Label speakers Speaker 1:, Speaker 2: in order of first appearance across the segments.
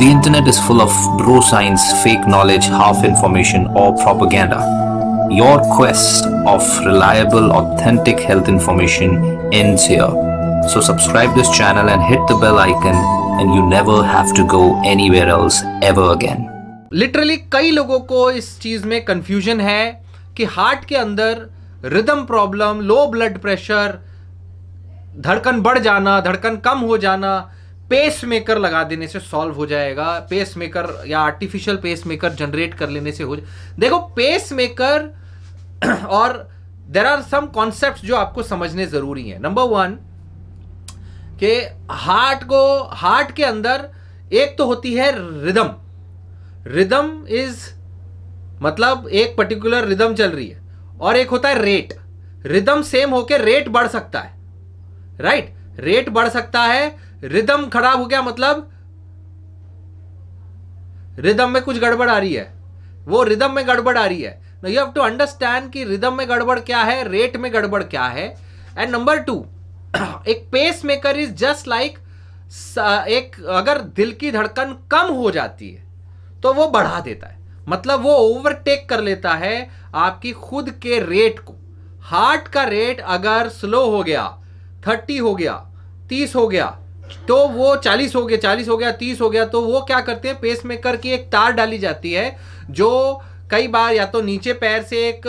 Speaker 1: The internet is full of bro science, fake knowledge, half information or propaganda. Your quest of reliable, authentic health information ends here. So subscribe this channel and hit the bell icon and you never have to go anywhere else ever again. Literally, कई लोगों को इस चीज़ में confusion है कि heart के अंदर rhythm problem low blood pressure धड़कन बढ़ जाना धड़कन कम हो जाना पेस मेकर लगा देने से सॉल्व हो जाएगा पेस मेकर या आर्टिफिशियल पेस मेकर जनरेट कर लेने से हो देखो पेस मेकर और देर आर सम कॉन्सेप्ट जो आपको समझने जरूरी है नंबर वन के हार्ट को हार्ट के अंदर एक तो होती है रिदम रिदम इज मतलब एक पर्टिकुलर रिदम चल रही है और एक होता है रेट रिदम सेम होके रेट बढ़ सकता है राइट right? रेट बढ़ सकता है रिदम खराब हो गया मतलब रिदम में कुछ गड़बड़ आ रही है वो रिदम में गड़बड़ आ रही है no you have to understand कि रिदम में गड़बड़ क्या है रेट में गड़बड़ क्या है एंड नंबर टू एक pacemaker is just like एक अगर दिल की धड़कन कम हो जाती है तो वो बढ़ा देता है मतलब वो ओवरटेक कर लेता है आपकी खुद के रेट को हार्ट का रेट अगर स्लो हो गया थर्टी हो गया तीस हो गया तो वो चालीस हो गया चालीस हो गया तीस हो गया तो वो क्या करते हैं पेस मेकर की एक तार डाली जाती है जो कई बार या तो नीचे पैर से एक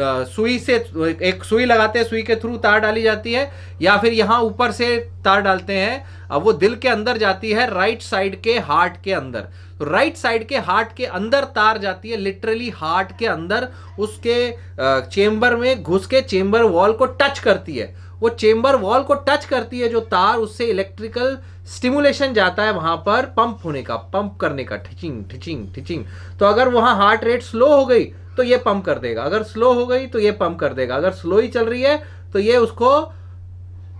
Speaker 1: आ, सुई से एक सुई लगाते हैं सुई के थ्रू तार डाली जाती है या फिर यहाँ ऊपर से तार डालते हैं अब वो दिल के अंदर जाती है राइट साइड के हार्ट के अंदर तो राइट साइड के हार्ट के अंदर तार जाती है लिटरली हार्ट के अंदर उसके आ, में घुस के चेम्बर वॉल को टच करती है वो चेम्बर वॉल को टच करती है जो तार उससे इलेक्ट्रिकल स्टिमुलेशन जाता है वहां पर पंप होने का पंप करने का ठिचिंग ठिचिंग ठिचिंग तो अगर वहां हार्ट रेट स्लो हो गई तो ये पंप कर देगा अगर स्लो हो गई तो ये पंप कर देगा अगर स्लो ही चल रही है तो ये उसको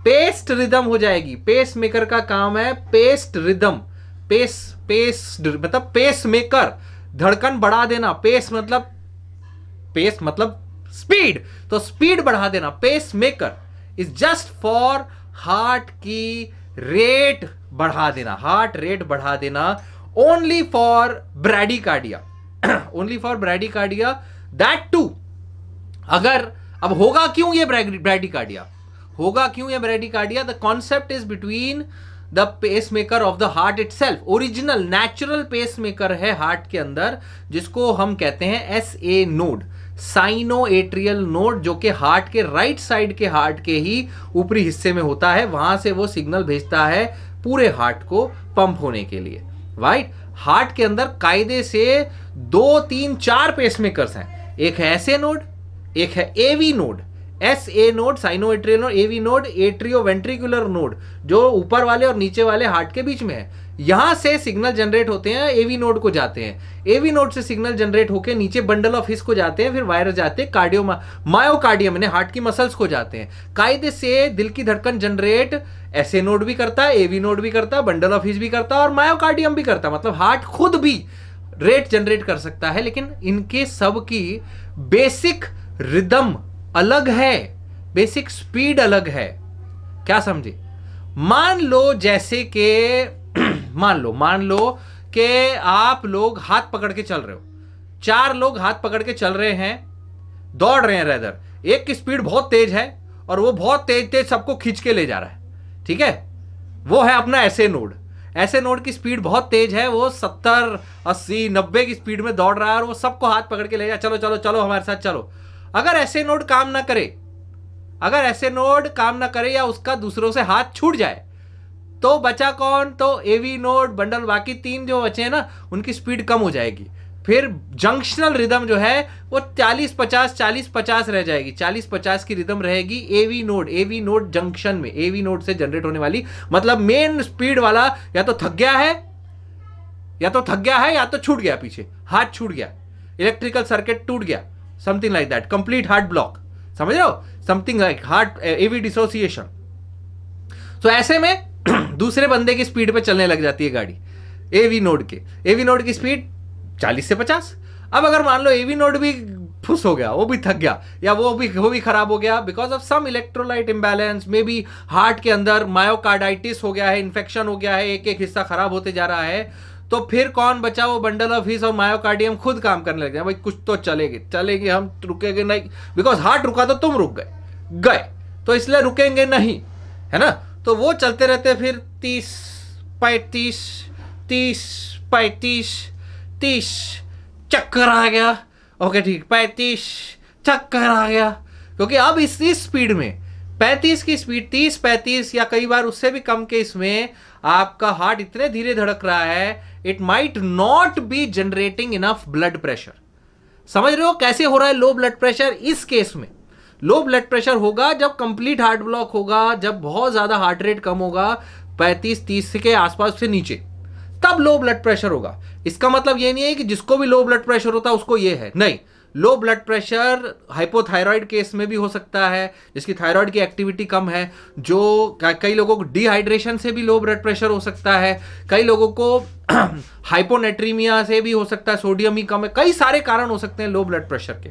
Speaker 1: पेस्ट रिदम हो जाएगी पेस मेकर का काम है पेस्ट रिदम पेस पेस मतलब पेस मेकर धड़कन बढ़ा देना पेस मतलब पेस मतलब स्पीड तो स्पीड बढ़ा देना pacemaker is just for heart की रेट बढ़ा देना हार्ट रेट बढ़ा देना only for bradycardia only for bradycardia that too अगर अब होगा क्यों ये ब्रैडिकार्डिया होगा क्यों ये bradycardia the concept is between the pacemaker of the heart itself original natural pacemaker है हार्ट के अंदर जिसको हम कहते हैं S A node sino atrial node जो कि हार्ट के राइट साइड के हार्ट के ही ऊपरी हिस्से में होता है वहां से वो सिग्नल भेजता है पूरे हार्ट को पंप होने के लिए राइट हार्ट के अंदर कायदे से दो तीन चार पेसमेकर्स हैं एक है एस ए नोड एक है AV node S A node sino atrial node AV node atrio ventricular node जो ऊपर वाले और नीचे वाले हार्ट के बीच में है यहां से सिग्नल जनरेट होते हैं एवी नोड को जाते हैं एवी नोड से सिग्नल जनरेट होकर नीचे बंडल ऑफ हिस को जाते हैं फिर वायरस जाते हैं कार्डियो मायोकार्डियम यानी हार्ट की मसल्स को जाते हैं कायदे से दिल की धड़कन जनरेट ऐसे नोड भी करता है एवी नोड भी करता है बंडल ऑफ हिस भी करता है और मायोकार्डियम भी करता मतलब हार्ट खुद भी रेट जनरेट कर सकता है लेकिन इनके सब की बेसिक रिदम अलग है बेसिक स्पीड अलग है क्या समझे मान लो जैसे के मान लो मान लो कि आप लोग हाथ पकड़ के चल रहे हो चार लोग हाथ पकड़ के चल रहे हैं दौड़ रहे हैं रेदर एक की स्पीड बहुत तेज है और वो बहुत तेज तेज सबको खींच के ले जा रहा है ठीक है वो है अपना ऐसे नोड ऐसे नोड की स्पीड बहुत तेज है वो सत्तर अस्सी नब्बे की स्पीड में दौड़ रहा है और वो सबको हाथ पकड़ के ले जा चलो चलो चलो हमारे साथ चलो अगर ऐसे नोड काम ना करे अगर ऐसे नोड काम ना करे या उसका दूसरों से हाथ छूट जाए तो बचा कौन तो एवी नोड बंडल बाकी तीन जो बचे हैं ना उनकी स्पीड कम हो जाएगी फिर जंक्शनल रिदम जो है वो 40 50 40 50 रह जाएगी 40 50 की रिदम रहेगी AV node AV node junction में एवी नोड से जनरेट होने वाली मतलब मेन स्पीड वाला या तो थक गया है या तो थक गया है या तो छूट गया पीछे हाथ छूट गया इलेक्ट्रिकल सर्किट टूट गया something like that complete heart block समझ रहे हो something like heart AV dissociation तो ऐसे में दूसरे बंदे की स्पीड पर चलने लग जाती है गाड़ी ए वी नोड के ए वी नोड की स्पीड चालीस से पचास अब अगर मान लो ए वी नोड भी फुस हो गया वो भी थक गया या वो भी वो भी खराब हो गया because of some electrolyte imbalance maybe heart के अंदर मायोकार्डाइटिस हो गया है इन्फेक्शन हो गया है एक एक हिस्सा खराब होते जा रहा है तो फिर कौन बचा वो बंडल ऑफ हिस और मायोकार्डियम खुद काम करने लग गए भाई कुछ तो चलेगी चलेगी हम रुकेंगे नहीं बिकॉज हार्ट रुका तो तुम रुक गए गए तो इसलिए रुकेंगे नहीं है ना तो वो चलते रहते फिर तीस पैंतीस तीस पैंतीस तीस चक्कर आ गया ओके ठीक पैंतीस चक्कर आ गया क्योंकि अब इस इस स्पीड में पैंतीस की स्पीड तीस पैंतीस या कई बार उससे भी कम के इसमें आपका हार्ट इतने धीरे धड़क रहा है it might not be generating enough blood pressure समझ रहे हो कैसे हो रहा है लो ब्लड प्रेशर इस केस में लो ब्लड प्रेशर होगा जब कंप्लीट हार्ट ब्लॉक होगा जब बहुत ज़्यादा हार्ट रेट कम होगा पैंतीस तीस के आसपास से नीचे तब लो ब्लड प्रेशर होगा इसका मतलब ये नहीं है कि जिसको भी लो ब्लड प्रेशर होता है उसको ये है नहीं low blood pressure hypothyroid case में भी हो सकता है जिसकी थायराइड की एक्टिविटी कम है जो कई लोगों को डिहाइड्रेशन से भी लो ब्लड प्रेशर हो सकता है कई लोगों को हाइपोनेट्रीमिया से भी हो सकता है सोडियम ही कम है कई सारे कारण हो सकते हैं लो ब्लड प्रेशर के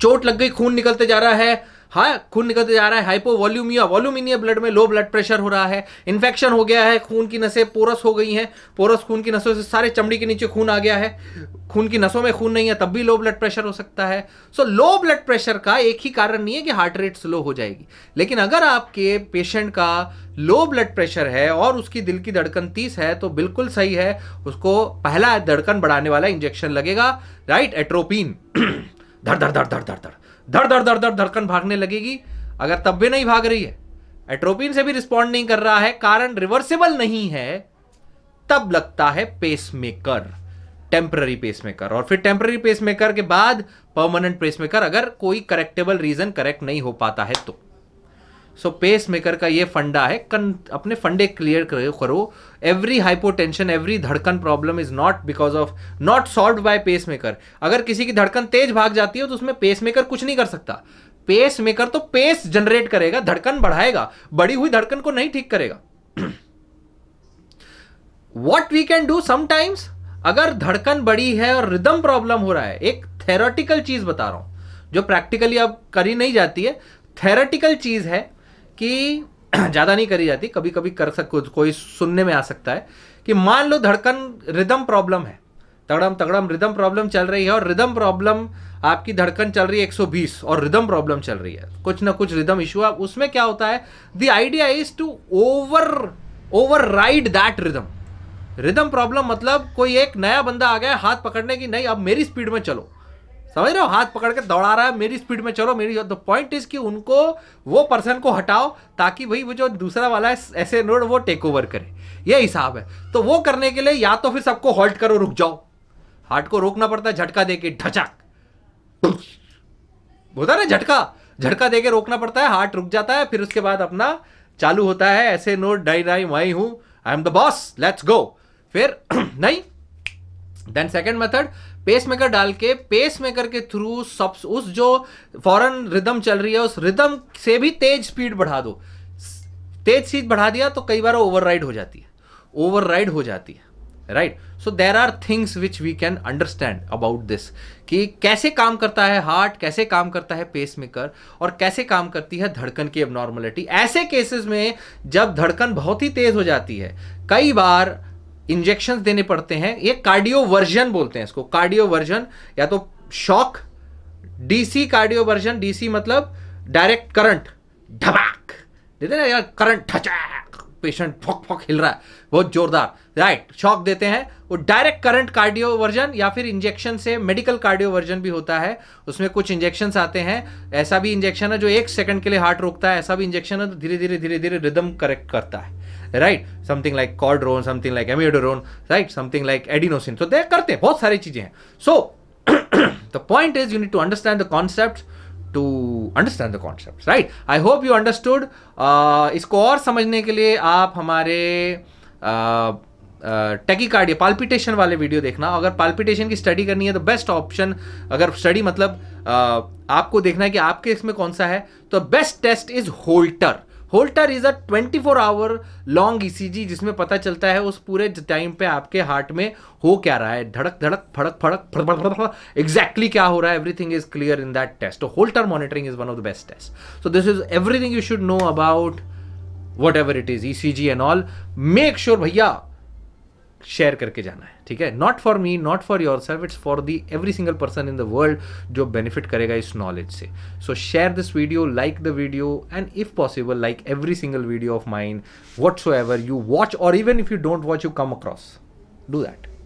Speaker 1: चोट लग गई खून निकलते जा रहा है हाँ खून निकलते जा रहा है हाइपोवॉल्यूमिया वॉल्यूमिनिया ब्लड में लो ब्लड प्रेशर हो रहा है इन्फेक्शन हो गया है खून की नसें पोरस हो गई हैं पोरस खून की नसों से सारे चमड़ी के नीचे खून आ गया है खून की नसों में खून नहीं है तब भी लो ब्लड प्रेशर हो सकता है सो लो ब्लड प्रेशर का एक ही कारण नहीं है कि हार्ट रेट स्लो हो जाएगी लेकिन अगर आपके पेशेंट का लो ब्लड प्रेशर है और उसकी दिल की धड़कन तीस है तो बिल्कुल सही है उसको पहला धड़कन बढ़ाने वाला इंजेक्शन लगेगा राइट एट्रोपिन धड़ धड़ धड़ धड़ धड़ धड़ धड़ धड़ धड़ धड़ धड़कन भागने लगेगी अगर तब भी नहीं भाग रही है एट्रोपिन से भी रिस्पॉन्ड नहीं कर रहा है कारण रिवर्सिबल नहीं है तब लगता है पेसमेकर टेम्पररी पेसमेकर और फिर टेम्पररी पेसमेकर के बाद परमानेंट पेसमेकर अगर कोई करेक्टेबल रीजन करेक्ट नहीं हो पाता है तो सो पेस मेकर का ये फंडा है कन अपने फंडे क्लियर करो एवरी हाइपोटेंशन एवरी धड़कन problem is not because of not solve by pacemaker अगर किसी की धड़कन तेज भाग जाती है तो उसमें पेस मेकर कुछ नहीं कर सकता पेस मेकर तो पेस जनरेट करेगा धड़कन बढ़ाएगा बड़ी हुई धड़कन को नहीं ठीक करेगा what we can do sometimes अगर धड़कन बड़ी है और रिदम प्रॉब्लम हो रहा है एक थेरोटिकल चीज बता रहा हूं जो प्रैक्टिकली अब करी नहीं जाती है थेरेटिकल चीज है कि ज़्यादा नहीं करी जाती कभी कभी कर सक कोई सुनने में आ सकता है कि मान लो धड़कन रिदम प्रॉब्लम है तगड़म तगड़म रिदम प्रॉब्लम चल रही है और रिदम प्रॉब्लम आपकी धड़कन चल रही है 120 और रिदम प्रॉब्लम चल रही है कुछ ना कुछ रिदम इशू है उसमें क्या होता है the idea is to over override that rhythm rhythm problem मतलब कोई एक नया बंदा आ गया हाथ पकड़ने की नहीं अब मेरी स्पीड में चलो समझ रहे हो हाथ पकड़ के दौड़ा रहा है मेरी स्पीड में चलो मेरी तो पॉइंट इज कि उनको वो पर्सन को हटाओ ताकि भाई वो जो दूसरा वाला है ऐसे नोड वो टेक ओवर करे ये हिसाब है तो वो करने के लिए या तो फिर सबको हॉल्ट करो रुक जाओ हार्ट को रोकना पड़ता है झटका दे के ढचक होता ना झटका झटका दे के रोकना पड़ता है हार्ट रुक जाता है फिर उसके बाद अपना चालू होता है ऐसे नोट डाई डाई वाई हूं I am the boss let's go फिर नहीं देन सेकेंड मेथड पेसमेकर डाल के पेसमेकर के थ्रू सब उस जो फॉरन रिदम चल रही है उस रिदम से भी तेज स्पीड बढ़ा दो तेज स्पीड बढ़ा दिया तो कई बार ओवरराइड हो जाती है ओवरराइड हो जाती है right so there are things which we can understand about this कि कैसे काम करता है हार्ट कैसे काम करता है पेस मेकर और कैसे काम करती है धड़कन की एबनॉर्मलिटी ऐसे केसेस में जब धड़कन बहुत ही तेज हो जाती है कई बार इंजेक्शन देने पड़ते हैं ये कार्डियोवर्जन बोलते हैं इसको कार्डियोवर्जन या तो शॉक डीसी कार्डियोवर्जन डीसी मतलब डायरेक्ट करंट ढबाक देते ना यार करंट ढचाक पेशेंट फोक फोक हिल रहा है बहुत जोरदार राइट शॉक देते हैं वो डायरेक्ट करंट कार्डियोवर्जन या फिर इंजेक्शन से मेडिकल कार्डियोवर्जन भी होता है उसमें कुछ इंजेक्शन आते हैं ऐसा भी इंजेक्शन है जो एक सेकंड के लिए हार्ट रोकता है ऐसा भी इंजेक्शन है धीरे धीरे धीरे धीरे रिदम करेक्ट करता है right something like cordarone something like amiodarone right something like adenosine तो दे करते हैं बहुत सारी चीज़ें हैं so the point is you need to understand the concept to understand the concept right I hope you understood इसको और समझने के लिए आप हमारे टेकी कार्ड पाल्पिटेशन वाले वीडियो देखना अगर पाल्पिटेशन की स्टडी करनी है तो बेस्ट ऑप्शन अगर स्टडी मतलब uh, आपको देखना है कि आपके इसमें कौन सा है तो best test is holter holter is a 24 four hour long ECG जिसमें पता चलता है उस पूरे टाइम पे आपके हार्ट में हो क्या रहा है धड़क धड़क फड़क फड़क एग्जैक्टली क्या हो रहा है everything is clear in that test holter monitoring is one of the best test so this is everything you should know about whatever it is E C G and all make sure भैया share करके जाना है ठीक है not for me not for yourself it's for the every single person in the world जो benefit करेगा इस knowledge से so share this video like the video and if possible like every single video of mind whatsoever you watch और even if you don't watch you come across do that